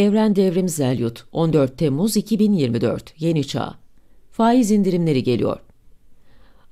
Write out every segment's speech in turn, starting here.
Evren Devrim Zelyut 14 Temmuz 2024 Yeni Çağ Faiz indirimleri geliyor.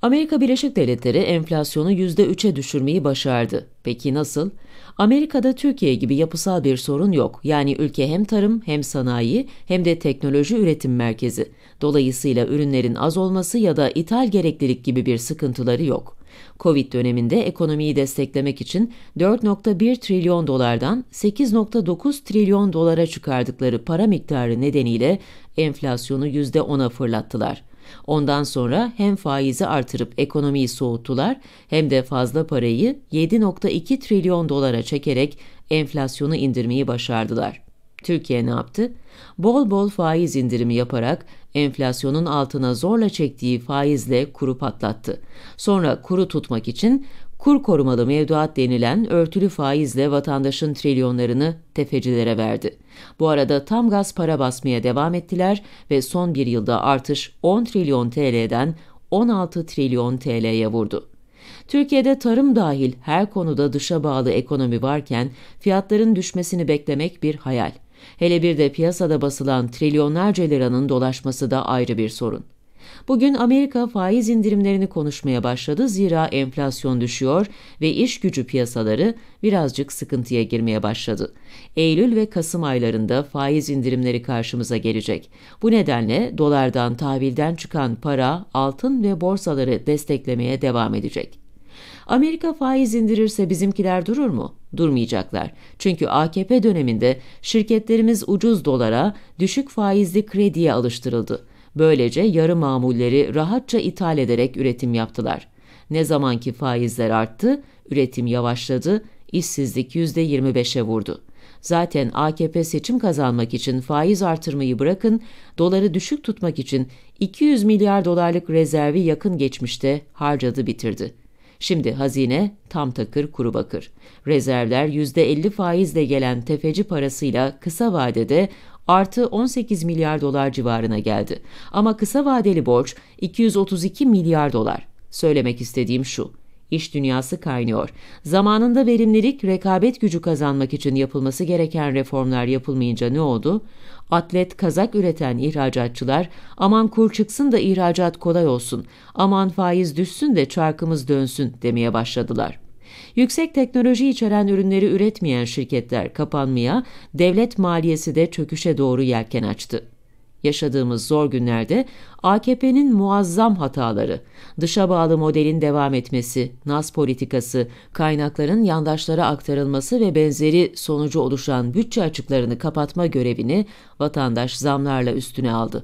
Amerika Birleşik Devletleri enflasyonu %3'e düşürmeyi başardı. Peki nasıl? Amerika'da Türkiye gibi yapısal bir sorun yok. Yani ülke hem tarım hem sanayi hem de teknoloji üretim merkezi. Dolayısıyla ürünlerin az olması ya da ithal gereklilik gibi bir sıkıntıları yok. Covid döneminde ekonomiyi desteklemek için 4.1 trilyon dolardan 8.9 trilyon dolara çıkardıkları para miktarı nedeniyle enflasyonu %10'a fırlattılar. Ondan sonra hem faizi artırıp ekonomiyi soğuttular hem de fazla parayı 7.2 trilyon dolara çekerek enflasyonu indirmeyi başardılar. Türkiye ne yaptı? Bol bol faiz indirimi yaparak enflasyonun altına zorla çektiği faizle kuru patlattı. Sonra kuru tutmak için kur korumalı mevduat denilen örtülü faizle vatandaşın trilyonlarını tefecilere verdi. Bu arada tam gaz para basmaya devam ettiler ve son bir yılda artış 10 trilyon TL'den 16 trilyon TL'ye vurdu. Türkiye'de tarım dahil her konuda dışa bağlı ekonomi varken fiyatların düşmesini beklemek bir hayal. Hele bir de piyasada basılan trilyonlarca liranın dolaşması da ayrı bir sorun. Bugün Amerika faiz indirimlerini konuşmaya başladı zira enflasyon düşüyor ve iş gücü piyasaları birazcık sıkıntıya girmeye başladı. Eylül ve Kasım aylarında faiz indirimleri karşımıza gelecek. Bu nedenle dolardan tahvilden çıkan para altın ve borsaları desteklemeye devam edecek. Amerika faiz indirirse bizimkiler durur mu? Durmayacaklar. Çünkü AKP döneminde şirketlerimiz ucuz dolara, düşük faizli krediye alıştırıldı. Böylece yarı mamulleri rahatça ithal ederek üretim yaptılar. Ne zamanki faizler arttı, üretim yavaşladı, işsizlik %25'e vurdu. Zaten AKP seçim kazanmak için faiz artırmayı bırakın, doları düşük tutmak için 200 milyar dolarlık rezervi yakın geçmişte harcadı bitirdi. Şimdi hazine tam takır kuru bakır. Rezervler %50 faizle gelen tefeci parasıyla kısa vadede artı 18 milyar dolar civarına geldi. Ama kısa vadeli borç 232 milyar dolar. Söylemek istediğim şu. İş dünyası kaynıyor. Zamanında verimlilik, rekabet gücü kazanmak için yapılması gereken reformlar yapılmayınca ne oldu? Atlet, kazak üreten ihracatçılar, aman kur çıksın da ihracat kolay olsun, aman faiz düşsün de çarkımız dönsün demeye başladılar.'' Yüksek teknoloji içeren ürünleri üretmeyen şirketler kapanmaya, devlet maliyesi de çöküşe doğru yelken açtı. Yaşadığımız zor günlerde AKP'nin muazzam hataları, dışa bağlı modelin devam etmesi, nas politikası, kaynakların yandaşlara aktarılması ve benzeri sonucu oluşan bütçe açıklarını kapatma görevini vatandaş zamlarla üstüne aldı.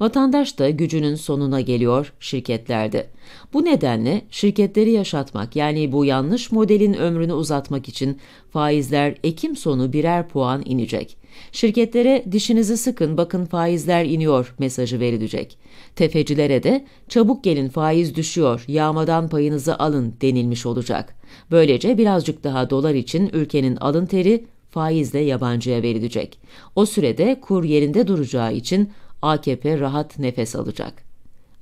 Vatandaş da gücünün sonuna geliyor şirketlerde. Bu nedenle şirketleri yaşatmak yani bu yanlış modelin ömrünü uzatmak için faizler Ekim sonu birer puan inecek. Şirketlere dişinizi sıkın bakın faizler iniyor mesajı verilecek. Tefecilere de çabuk gelin faiz düşüyor yağmadan payınızı alın denilmiş olacak. Böylece birazcık daha dolar için ülkenin alın teri faizle yabancıya verilecek. O sürede kur yerinde duracağı için AKP rahat nefes alacak.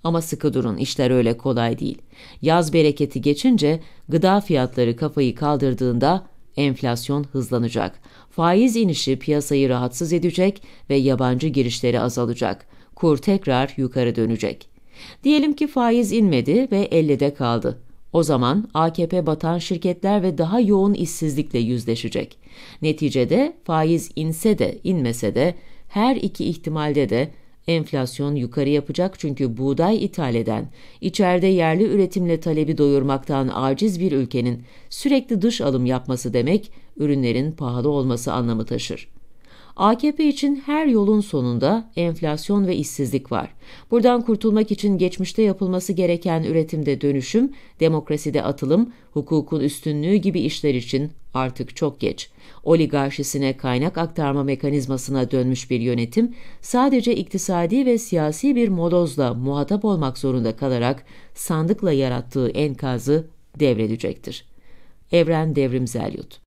Ama sıkı durun işler öyle kolay değil. Yaz bereketi geçince gıda fiyatları kafayı kaldırdığında enflasyon hızlanacak. Faiz inişi piyasayı rahatsız edecek ve yabancı girişleri azalacak. Kur tekrar yukarı dönecek. Diyelim ki faiz inmedi ve 50'de kaldı. O zaman AKP batan şirketler ve daha yoğun işsizlikle yüzleşecek. Neticede faiz inse de inmese de her iki ihtimalde de Enflasyon yukarı yapacak çünkü buğday ithal eden, içeride yerli üretimle talebi doyurmaktan aciz bir ülkenin sürekli dış alım yapması demek, ürünlerin pahalı olması anlamı taşır. AKP için her yolun sonunda enflasyon ve işsizlik var. Buradan kurtulmak için geçmişte yapılması gereken üretimde dönüşüm, demokraside atılım, hukukun üstünlüğü gibi işler için artık çok geç. Oligarşisine kaynak aktarma mekanizmasına dönmüş bir yönetim sadece iktisadi ve siyasi bir modozla muhatap olmak zorunda kalarak sandıkla yarattığı enkazı devredecektir. Evren Devrim Yut